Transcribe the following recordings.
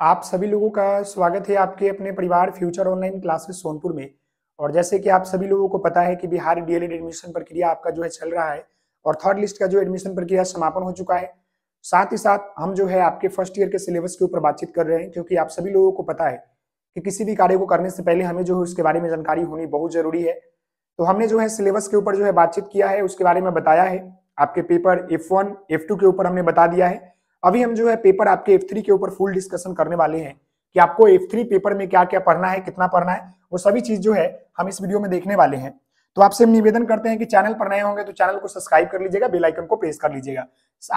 आप सभी लोगों का स्वागत है आपके अपने परिवार फ्यूचर ऑनलाइन क्लासेस सोनपुर में और जैसे कि आप सभी लोगों को पता है कि बिहार डीएलएड एडमिशन प्रक्रिया आपका जो है चल रहा है और थर्ड लिस्ट का जो एडमिशन प्रक्रिया समापन हो चुका है साथ ही साथ हम जो है आपके फर्स्ट ईयर के सिलेबस के ऊपर बातचीत कर रहे हैं क्योंकि आप सभी लोगों को पता है कि किसी भी कार्य को करने से पहले हमें जो है उसके बारे में जानकारी होनी बहुत जरूरी है तो हमने जो है सिलेबस के ऊपर जो है बातचीत किया है उसके बारे में बताया है आपके paper F one F two के ऊपर हमने बता दिया है अभी हम जो है पेपर आपके F3 के ऊपर फुल डिस्कशन करने वाले हैं कि आपको F3 पेपर में क्या क्या पढ़ना है कितना पढ़ना है वो सभी चीज जो है हम इस वीडियो में देखने वाले हैं तो आपसे हम निवेदन करते हैं कि चैनल पर नए होंगे तो चैनल को सब्सक्राइब कर लीजिएगा बेलाइकन को प्रेस कर लीजिएगा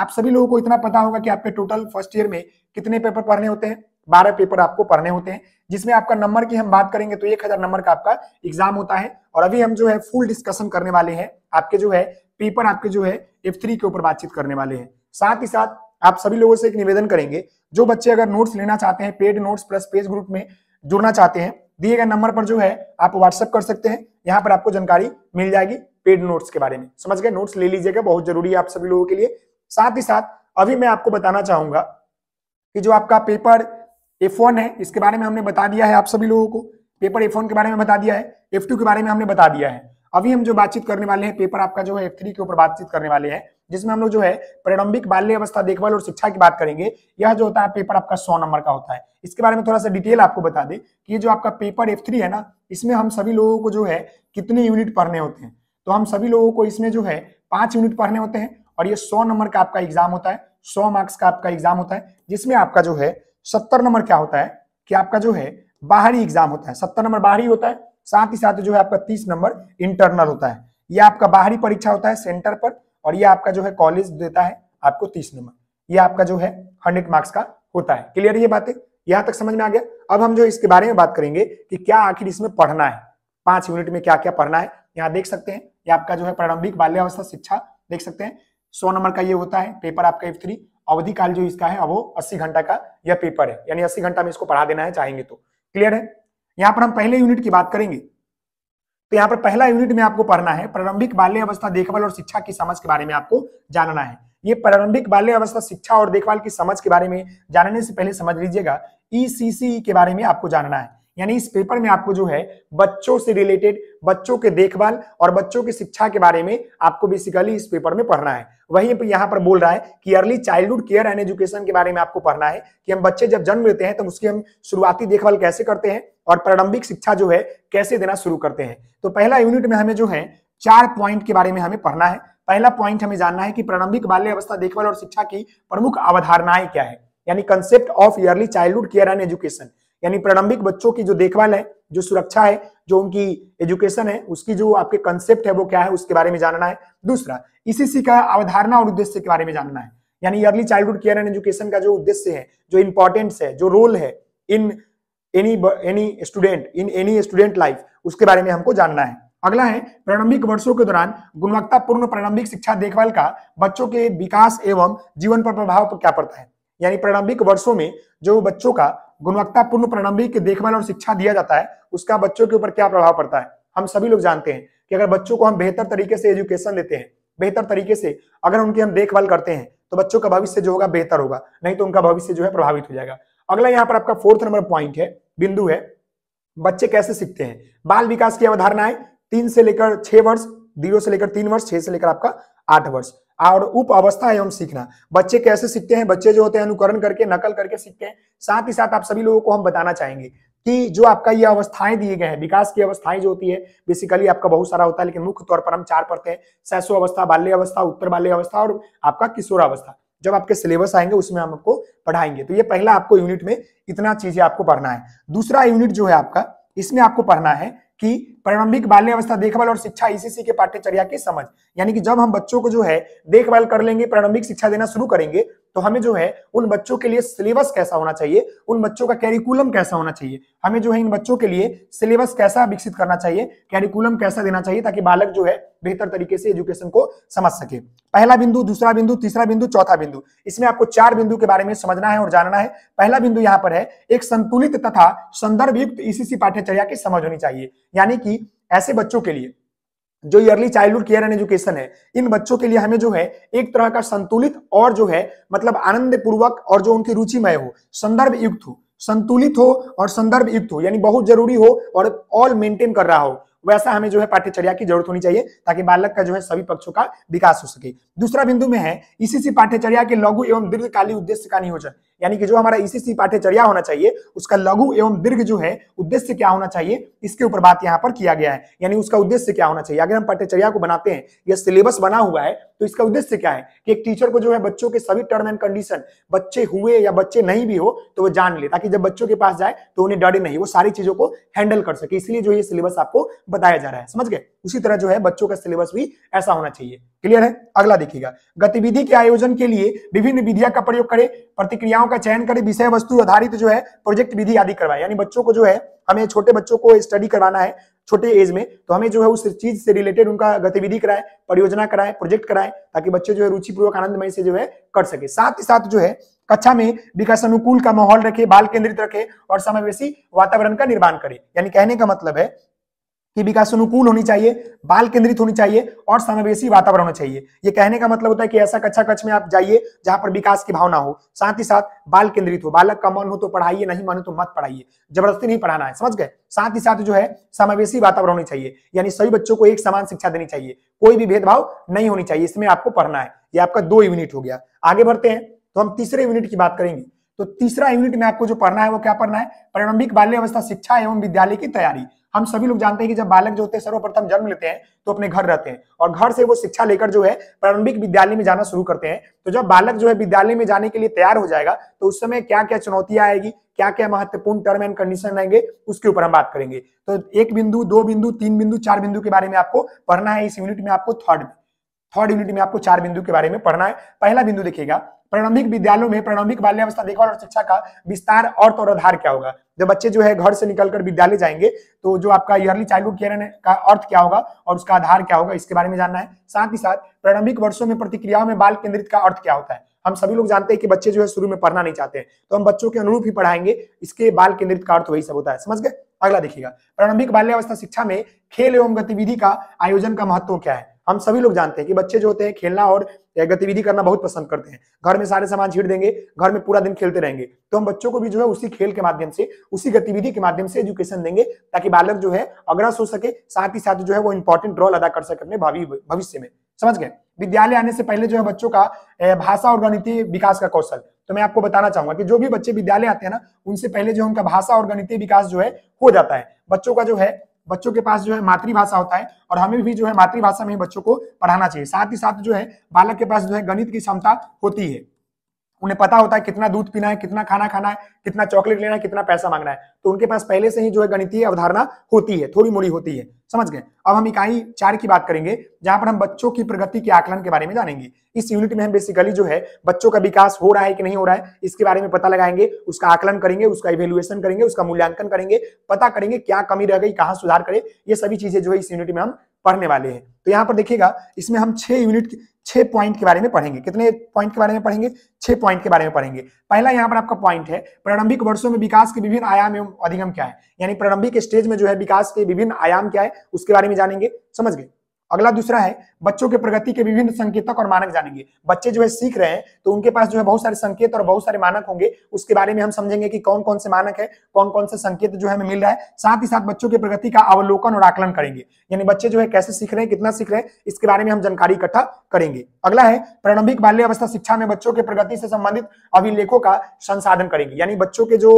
आप सभी लोगों को इतना पता होगा कि आपके टोटल फर्स्ट ईयर में कितने पेपर पढ़ने होते हैं बारह पेपर आपको पढ़ने होते हैं जिसमें आपका नंबर की हम बात करेंगे तो एक हजार नंबर का आपका एग्जाम होता है और अभी हम जो है फुल डिस्कशन करने वाले हैं आपके जो है पेपर आपके जो है एफ थ्री के ऊपर बातचीत करने वाले हैं साथ ही साथ आप सभी लोगों से एक निवेदन करेंगे जो बच्चे अगर नोट्स लेना चाहते हैं paid notes plus page group में जुड़ना चाहते हैं दिए गए नंबर पर जो है आप व्हाट्सअप कर सकते हैं यहाँ पर आपको जानकारी मिल जाएगी पेड नोट्स के बारे में समझ गए नोट्स ले लीजिएगा बहुत जरूरी है आप सभी लोगों के लिए साथ ही साथ अभी मैं आपको बताना चाहूंगा कि जो आपका पेपर एफ है इसके बारे में हमने बता दिया है आप सभी लोगों को पेपर एफ के बारे में बता दिया है एफ के बारे में हमने बता दिया है अभी हम जो बातचीत करने वाले हैं पेपर आपका जो है एफ के ऊपर बातचीत करने वाले हैं जिसमें हम लोग जो है प्रारंभिक बाल्य अवस्था देखभाल और शिक्षा की बात करेंगे यह जो होता है पेपर आपका सौ नंबर का होता है इसके बारे में थोड़ा सा डिटेल आपको बता दें कि जो आपका पेपर एफ है ना इसमें हम सभी लोगों को जो है कितने यूनिट पढ़ने होते हैं तो हम सभी लोगों को इसमें जो है पांच यूनिट पढ़ने होते हैं और ये सौ नंबर का आपका एग्जाम होता है सौ मार्क्स का आपका एग्जाम होता है जिसमें आपका जो है सत्तर नंबर क्या होता है कि आपका जो है बाहरी एग्जाम होता है सत्तर नंबर बाहरी होता है साथ ही साथ जो है आपका तीस नंबर इंटरनल होता है ये आपका बाहरी परीक्षा होता है सेंटर पर और ये आपका जो है कॉलेज देता है आपको तीस नंबर ये आपका जो है हंड्रेड मार्क्स का होता है क्लियर ये बातें यहां तक समझ में आ गया अब हम जो इसके बारे में बात करेंगे कि क्या आखिर इसमें पढ़ना है पांच यूनिट में क्या क्या पढ़ना है यहाँ देख सकते हैं ये आपका जो है प्रारंभिक बाल्यावस्था शिक्षा देख सकते हैं सौ नंबर का ये होता है पेपर आपका एफ थ्री अवधिकाल जो इसका है वो अस्सी घंटा का यह पेपर है यानी अस्सी घंटा में इसको पढ़ा देना है चाहेंगे तो क्लियर है यहां पर हम पहले यूनिट की बात करेंगे तो यहाँ पर पहला यूनिट में आपको पढ़ना है प्रारंभिक बाल्य अवस्था देखभाल और शिक्षा की समझ के बारे में आपको जानना है ये प्रारंभिक बाल्य अवस्था शिक्षा और देखभाल की समझ के बारे में जानने से पहले समझ लीजिएगा ईसीसी e e के बारे में आपको जानना है यानी इस पेपर में आपको जो है बच्चों से रिलेटेड बच्चों के देखभाल और बच्चों की शिक्षा के बारे में आपको बेसिकली इस पेपर में पढ़ना है वही यहाँ पर बोल रहा है कि early childhood care and education के बारे में आपको पढ़ना है कि हम बच्चे जब जन्म लेते हैं तो उसकी हम शुरुआती देखभाल कैसे करते हैं और प्रारंभिक शिक्षा जो है कैसे देना शुरू करते हैं तो पहला यूनिट में हमें जो है चार पॉइंट के बारे में हमें पढ़ना है पहला पॉइंट हमें जानना है कि प्रारंभिक बाल्य अवस्था देखभाल और शिक्षा की प्रमुख अवधारणाएं क्या है यानी concept of early childhood care and education यानी प्रारंभिक बच्चों की जो देखभाल है जो सुरक्षा है जो उनकी एजुकेशन है उसकी जो आपके कंसेप्ट है वो क्या है उसके बारे में जानना है दूसरा इसी e का अवधारणा और उद्देश्य के बारे में जानना है यानी early childhood care and education का जो उद्देश्य है जो इंपॉर्टेंस है जो रोल है in any any student in any student life उसके बारे में हमको जानना है अगला है प्रारंभिक वर्षों के दौरान गुणवत्तापूर्ण प्रारंभिक शिक्षा देखभाल का बच्चों के विकास एवं जीवन पर प्रभाव पर क्या पड़ता है यानी प्रारंभिक वर्षों में जो बच्चों का गुणवत्तापूर्ण प्रारंभिक देखभाल और शिक्षा दिया जाता है उसका बच्चों के ऊपर क्या प्रभाव पड़ता है हम सभी लोग जानते हैं कि अगर बच्चों को हम बेहतर तरीके से एजुकेशन देते हैं बेहतर तरीके से अगर उनकी हम देखभाल करते हैं तो बच्चों का भविष्य जो होगा बेहतर होगा नहीं तो उनका भविष्य जो है प्रभावित हो जाएगा अगला यहां पर आपका फोर्थ नंबर पॉइंट है बिंदु है बच्चे कैसे सीखते हैं बाल विकास की अवधारणा तीन से लेकर छह वर्ष जीरो से लेकर तीन वर्ष छह से लेकर आपका आठ वर्ष और उप अवस्था एवं सीखना बच्चे कैसे सीखते हैं बच्चे जो होते हैं अनुकरण करके नकल करके सीखते हैं साथ ही साथ आप सभी लोगों को हम बताना चाहेंगे कि जो आपका ये अवस्थाएं दिए गए हैं विकास की अवस्थाएं जो होती है बेसिकली आपका बहुत सारा होता है लेकिन मुख्य तौर पर हम चार पढ़ते हैं सैसो अवस्था बाल्य अवस्था उत्तर बाल्य अवस्था और आपका किशोर अवस्था जब आपके सिलेबस आएंगे उसमें हम आपको पढ़ाएंगे तो ये पहला आपको यूनिट में इतना चीजें आपको पढ़ना है दूसरा यूनिट जो है आपका इसमें आपको पढ़ना है कि प्रारंभिक अवस्था देखभाल और शिक्षा ईसीसी e के पाठ्यचर्या की समझ यानी कि जब हम बच्चों को जो है देखभाल कर लेंगे प्रारंभिक शिक्षा देना शुरू करेंगे तो हमें जो है उन बच्चों के लिए सिलेबस कैसा होना चाहिए उन बच्चों का कैरिकुलम कैसा होना चाहिए हमें जो है इन बच्चों के लिए सिलेबस कैसा विकसित करना चाहिए कैरिकुलम कैसा देना चाहिए ताकि बालक जो है बेहतर तरीके से एजुकेशन को समझ सके पहला बिंदु दूसरा बिंदु तीसरा बिंदु चौथा बिंदु इसमें आपको चार बिंदु के बारे में समझना है और जानना है पहला बिंदु यहाँ पर है एक संतुलित तथा संदर्भ युक्त ईसीसी e पाठ्यचर्या की समझ होनी चाहिए यानी कि ऐसे बच्चों के लिए जो early childhood care and education है इन बच्चों के लिए हमें जो है एक तरह का संतुलित और जो है मतलब आनंद पूर्वक और जो उनकी रुचिमय हो संदर्भ युक्त हो संतुलित हो और संदर्भ युक्त हो यानी बहुत जरूरी हो और ऑल मेंटेन कर रहा हो वैसा हमें जो है पाठ्यचर्या की जरूरत होनी चाहिए ताकि बालक का जो है सभी पक्षों का विकास हो सके दूसरा बिंदु में है इसी पाठ्यचर्या के लघु एवं दीर्घकालीन उद्देश्य का नियोजन यानी कि जो हमारा ईसीसी e पाठ्यचर्या होना चाहिए उसका लघु एवं दीर्घ जो है उद्देश्य क्या होना चाहिए इसके ऊपर बात यहाँ पर किया गया है यानी उसका उद्देश्य क्या होना चाहिए अगर हम पाठ्यचर्या को बनाते हैं यह सिलेबस बना हुआ है तो इसका उद्देश्य क्या है कि एक टीचर को जो है बच्चों के सभी टर्म एंड कंडीशन बच्चे हुए या बच्चे नहीं भी हो तो वो जान ले ताकि जब बच्चों के पास जाए तो उन्हें डरे नहीं वो सारी चीजों को हैंडल कर सके इसलिए जो ये सिलेबस आपको बताया जा रहा है समझ गए उसी तरह जो है बच्चों का सिलेबस भी ऐसा होना चाहिए क्लियर है अगला देखिएगा गतिविधि के आयोजन के लिए विभिन्न विधिया का प्रयोग करें प्रतिक्रियाओं का चयन करें विषय वस्तु आधारित जो है प्रोजेक्ट विधि आदि करवाए यानी बच्चों को जो है हमें छोटे बच्चों को स्टडी करवाना है छोटे एज में तो हमें जो है उस चीज से रिलेटेड उनका गतिविधि कराए परियोजना कराए प्रोजेक्ट कराए ताकि बच्चे जो है रुचिपूर्वक आनंदमय से जो है कर सके साथ ही साथ जो है कक्षा में विकास अनुकूल का माहौल रखे बाल केंद्रित रखे और समावेशी वातावरण का निर्माण करे यानी कहने का मतलब है की विकास अनुकूल होनी चाहिए बाल केंद्रित होनी चाहिए और समावेशी वातावरण होना चाहिए ये कहने का मतलब होता है कि ऐसा कक्षा कक्ष में आप जाइए जहां पर विकास की भावना हो साथ ही साथ बाल केंद्रित हो बालक का मन हो तो पढ़ाइए नहीं मन हो तो मत पढ़ाइए जबरदस्ती नहीं पढ़ाना है समझ गए साथ ही साथ जो है समावेशी वातावरण होनी चाहिए यानी सभी बच्चों को एक समान शिक्षा देनी चाहिए कोई भी भेदभाव नहीं होनी चाहिए इसमें आपको पढ़ना है ये आपका दो यूनिट हो गया आगे बढ़ते हैं तो हम तीसरे यूनिट की बात करेंगे तो तीसरा यूनिट में आपको जो पढ़ना है वो क्या पढ़ना है प्रारंभिक बाल्य अवस्था शिक्षा एवं विद्यालय की तैयारी हम सभी लोग जानते हैं कि जब बालक जो होते हैं सर्वप्रथम जन्म लेते हैं तो अपने घर रहते हैं और घर से वो शिक्षा लेकर जो है प्रारंभिक विद्यालय में जाना शुरू करते हैं तो जब बालक जो है विद्यालय में जाने के लिए तैयार हो जाएगा तो उस समय क्या क्या चुनौतियां आएगी क्या क्या महत्वपूर्ण टर्म एंड कंडीशन रहेंगे उसके ऊपर हम बात करेंगे तो एक बिंदु दो बिंदु तीन बिंदु चार बिंदु के बारे में आपको पढ़ना है इस यूनिट में आपको थर्ड थर्ड यूनिट में आपको चार बिंदु के बारे में पढ़ना है पहला बिंदु देखिएगा प्रारंभिक विद्यालयों में प्रारंभिक बाल्यावस्था देखभाल और शिक्षा का विस्तार और आधार क्या होगा जब बच्चे जो है घर से निकलकर विद्यालय जाएंगे तो जो आपका ईयरली चाइल्डहुड केयर का अर्थ क्या होगा और उसका आधार क्या होगा इसके बारे में जानना है साथ ही साथ प्रारंभिक वर्षों में प्रतिक्रियाओं में बाल केंद्रित का अर्थ क्या होता है हम सभी लोग जानते हैं कि बच्चे जो है शुरू में पढ़ना नहीं चाहते तो हम बच्चों के अनुरूप ही पढ़ाएंगे इसके बाल केंद्रित का अर्थ वही सब होता है समझ गए अगला देखिएगा प्रारंभिक बाल्यावस्था शिक्षा में खेल एवं गतिविधि का आयोजन का महत्व क्या है हम सभी लोग जानते हैं कि बच्चे जो होते हैं खेलना और गतिविधि करना बहुत पसंद करते हैं घर में सारे सामान छीट देंगे घर में पूरा दिन खेलते रहेंगे तो हम बच्चों को भी जो है उसी खेल के माध्यम से उसी गतिविधि के माध्यम से एजुकेशन देंगे ताकि बालक जो है अग्रस हो सके साथ ही साथ जो है वो इंपॉर्टेंट रोल अदा कर सके अपने भावी भविष्य में समझ गए विद्यालय आने से पहले जो है बच्चों का भाषा और गणित विकास का कौशल तो मैं आपको बताना चाहूंगा कि जो भी बच्चे विद्यालय आते हैं ना उनसे पहले जो उनका भाषा और गणित विकास जो है हो जाता है बच्चों का जो है बच्चों के पास जो है मातृभाषा होता है और हमें भी जो है मातृभाषा में बच्चों को पढ़ाना चाहिए साथ ही साथ जो है बालक के पास जो है गणित की क्षमता होती है उन्हें पता होता है कितना दूध पीना है कितना खाना खाना है कितना चॉकलेट लेना है कितना पैसा मांगना है तो उनके पास पहले से ही जो है गणितीय अवधारणा होती है थोड़ी मोड़ी होती है समझ गए अब हम इकाई चार की बात करेंगे जहां पर हम बच्चों की प्रगति के आकलन के बारे में जानेंगे इस यूनिट में हम बेसिकली जो है बच्चों का विकास हो रहा है कि नहीं हो रहा है इसके बारे में पता लगाएंगे उसका आकलन करेंगे उसका इवेल्युएशन करेंगे उसका मूल्यांकन करेंगे पता करेंगे क्या कमी रह गई कहाँ सुधार करे ये सभी चीजें जो है इस यूनिट में हम पढ़ने वाले हैं तो यहाँ पर देखिएगा इसमें हम छह यूनिट छह पॉइंट के बारे में पढ़ेंगे कितने पॉइंट के बारे में पढ़ेंगे छह पॉइंट के बारे में पढ़ेंगे पहला यहाँ पर आपका पॉइंट है प्रारंभिक वर्षों में विकास के विभिन्न आयाम एवं अधिगम क्या है यानी प्रारंभिक स्टेज में जो है विकास के विभिन्न आयाम क्या है उसके बारे में जानेंगे समझ गए अगला दूसरा है बच्चों के प्रगति के विभिन्न संकेतक और मानक जानेंगे बच्चे जो है सीख रहे हैं तो उनके पास जो है बहुत सारे संकेत और बहुत सारे मानक होंगे उसके बारे में हम समझेंगे कि कौन कौन से मानक है कौन कौन से संकेत जो है हमें मिल रहा है साथ ही साथ बच्चों की प्रगति का अवलोकन और आकलन करेंगे यानी बच्चे जो है कैसे सीख रहे हैं कितना सीख रहे हैं इसके बारे में हम जानकारी इकट्ठा करेंगे अगला है प्रारंभिक बाल्यावस्था शिक्षा में बच्चों के प्रगति से संबंधित अभिलेखों का संसाधन करेंगे यानी बच्चों के जो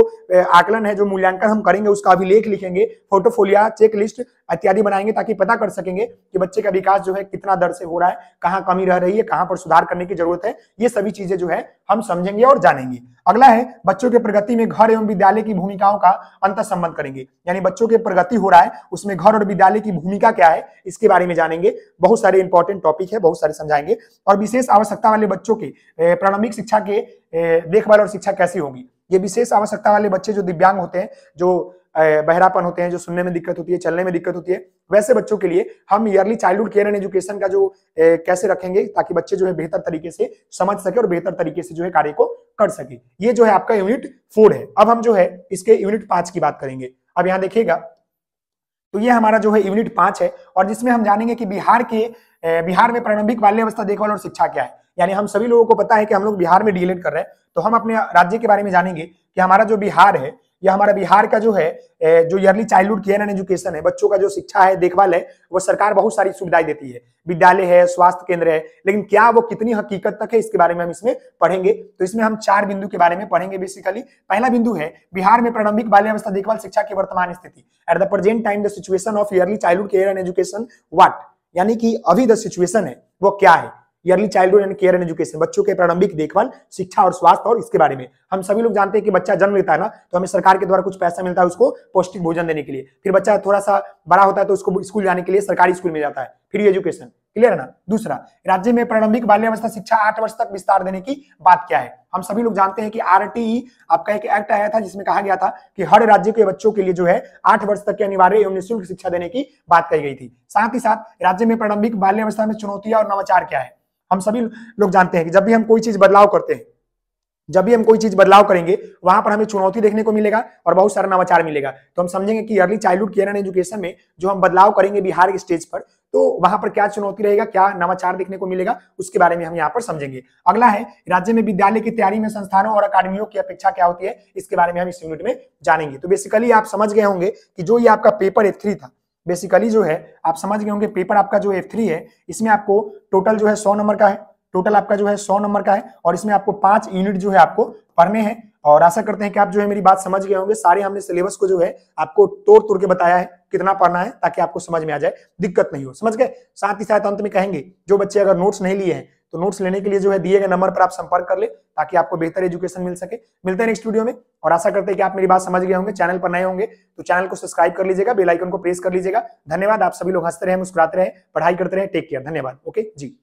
आकलन है जो मूल्यांकन हम करेंगे उसका अभिलेख लिखेंगे फोटोफोलिया चेक लिस्ट इत्यादि बनाएंगे ताकि पता कर सकेंगे कि बच्चे का विकास जो है कितना दर से हो रहा है कहाँ कमी रह रही है कहाँ पर सुधार करने की जरूरत है ये सभी चीजें जो है हम समझेंगे और जानेंगे अगला है बच्चों के प्रगति में घर एवं विद्यालय की भूमिकाओं का अंत संबंध करेंगे यानी बच्चों के प्रगति हो रहा है उसमें घर और विद्यालय की भूमिका क्या है इसके बारे में जानेंगे बहुत सारे इंपॉर्टेंट टॉपिक है बहुत सारे समझाएंगे और विशेष आवश्यकता वाले बच्चों के प्रारंभिक शिक्षा के देखभाल और शिक्षा कैसी होगी ये विशेष आवश्यकता वाले बच्चे जो दिव्यांग होते हैं जो बहरापन होते हैं जो सुनने में दिक्कत होती है चलने में दिक्कत होती है वैसे बच्चों के लिए हम early childhood care and education का जो कैसे रखेंगे ताकि बच्चे जो है बेहतर तरीके से समझ सके और बेहतर तरीके से जो है कार्य को कर सके ये जो है आपका यूनिट फोर है अब हम जो है इसके यूनिट पांच की बात करेंगे अब यहाँ देखिएगा तो ये हमारा जो है यूनिट पांच है और जिसमें हम जानेंगे कि बिहार के बिहार में प्रारंभिक बाल्यावस्था देखभाल और शिक्षा क्या है यानी हम सभी लोगों को पता है कि हम लोग बिहार में डीलेट कर रहे हैं तो हम अपने राज्य के बारे में जानेंगे कि हमारा जो बिहार है ये हमारा बिहार का जो है जो early childhood care and education है बच्चों का जो शिक्षा है देखभाल है वो सरकार बहुत सारी सुविधाएं देती है विद्यालय है स्वास्थ्य केंद्र है लेकिन क्या वो कितनी हकीकत तक है इसके बारे में हम इसमें पढ़ेंगे तो इसमें हम चार बिंदु के बारे में पढ़ेंगे बेसिकली पहला बिंदु है बिहार में प्रारंभिक बाल्यावस्था देखभाल शिक्षा की वर्तमान स्थिति at the present time the situation of early childhood care and education what यानी कि अभी द सिचुएशन है वो क्या है early childhood and care and education बच्चों के प्रारंभिक देखभाल शिक्षा और स्वास्थ्य और इसके बारे में हम सभी लोग जानते हैं कि बच्चा जन्म लेता है ना तो हमें सरकार के द्वारा कुछ पैसा मिलता है उसको पौष्टिक भोजन देने के लिए फिर बच्चा थोड़ा सा बड़ा होता है तो उसको स्कूल जाने के लिए सरकारी स्कूल में जाता है फ्री एजुकेशन क्लियर है ना दूसरा राज्य में प्रारंभिक बाल्यावस्था शिक्षा आठ वर्ष तक विस्तार देने की बात क्या है हम सभी लोग जानते हैं कि आरटीई आपका एक एक्ट आया था जिसमें कहा गया था कि हर राज्य के बच्चों के लिए जो है आठ वर्ष तक के अनिवार्य एवं निःशुल्क शिक्षा देने की बात कही गई थी साथ ही साथ राज्य में प्रारंभिक बाल्यावस्था में चुनौतियां और नवाचार क्या है हम सभी लोग जानते हैं कि जब भी हम कोई चीज बदलाव करते हैं जब भी हम कोई चीज बदलाव करेंगे वहां पर हमें चुनौती देखने को मिलेगा और बहुत सारा नवाचार मिलेगा तो हम समझेंगे कि early childhood care and education में जो हम बदलाव करेंगे बिहार के स्टेज पर तो वहां पर क्या चुनौती रहेगा क्या नवाचार देखने को मिलेगा उसके बारे में हम यहाँ पर समझेंगे अगला है राज्य में विद्यालय की तैयारी में संस्थानों और अकादमियों की अपेक्षा क्या होती है इसके बारे में हम इस यूनिट में जानेंगे तो बेसिकली आप समझ गए होंगे कि जो ये आपका पेपर ए था बेसिकली जो है आप समझ गए होंगे पेपर आपका जो एफ थ्री है इसमें आपको टोटल जो है सौ नंबर का है टोटल आपका जो है सौ नंबर का है और इसमें आपको पांच यूनिट जो है आपको पढ़ने हैं और आशा करते हैं कि आप जो है मेरी बात समझ गए होंगे सारे हमने सिलेबस को जो है आपको तोड़ तोड़ के बताया है कितना पढ़ना है ताकि आपको समझ में आ जाए दिक्कत नहीं हो समझ गए साथ ही साथ अंत में कहेंगे जो बच्चे अगर नोट्स नहीं लिए हैं तो नोट्स लेने के लिए जो है दिए गए नंबर पर आप संपर्क कर ले ताकि आपको बेहतर एजुकेशन मिल सके मिलते हैं नेक्स्ट वीडियो में और आशा करते हैं कि आप मेरी बात समझ गए होंगे चैनल पर नए होंगे तो चैनल को सब्सक्राइब कर लीजिएगा बेलाइकन को प्रेस कर लीजिएगा धन्यवाद आप सभी लोग हंसते रहे मुस्कुराते रहे पढ़ाई करते रहे टेक केयर धन्यवाद ओके जी